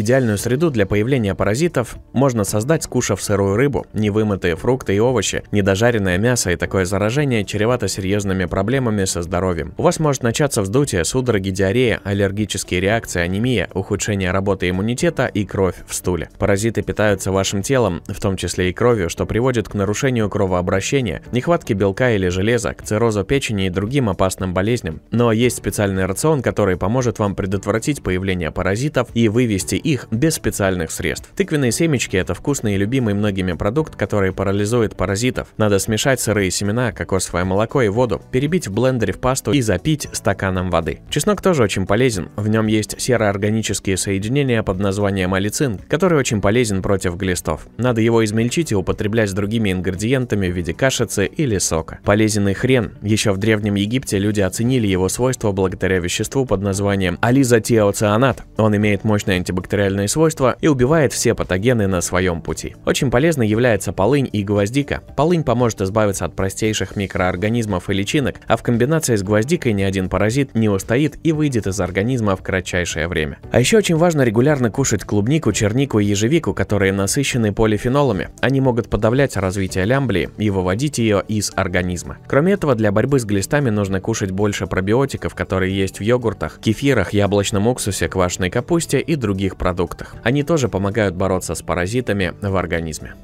Идеальную среду для появления паразитов можно создать, скушав сырую рыбу, невымытые фрукты и овощи, недожаренное мясо и такое заражение чревато серьезными проблемами со здоровьем. У вас может начаться вздутие, судороги, диарея, аллергические реакции, анемия, ухудшение работы иммунитета и кровь в стуле. Паразиты питаются вашим телом, в том числе и кровью, что приводит к нарушению кровообращения, нехватке белка или железа, к циррозу печени и другим опасным болезням. Но есть специальный рацион, который поможет вам предотвратить появление паразитов и вывести их без специальных средств. Тыквенные семечки – это вкусный и любимый многими продукт, который парализует паразитов. Надо смешать сырые семена, кокосовое молоко и воду, перебить в блендере в пасту и запить стаканом воды. Чеснок тоже очень полезен. В нем есть сероорганические соединения под названием алицин, который очень полезен против глистов. Надо его измельчить и употреблять с другими ингредиентами в виде кашицы или сока. Полезен и хрен. Еще в Древнем Египте люди оценили его свойства благодаря веществу под названием ализотиоцианат. Он имеет мощное антибактериальное антибактериальные свойства и убивает все патогены на своем пути. Очень полезной является полынь и гвоздика. Полынь поможет избавиться от простейших микроорганизмов и личинок, а в комбинации с гвоздикой ни один паразит не устоит и выйдет из организма в кратчайшее время. А еще очень важно регулярно кушать клубнику, чернику и ежевику, которые насыщены полифенолами. Они могут подавлять развитие лямблии и выводить ее из организма. Кроме этого, для борьбы с глистами нужно кушать больше пробиотиков, которые есть в йогуртах, кефирах, яблочном уксусе, квашеной капусте и других продуктах. Они тоже помогают бороться с паразитами в организме.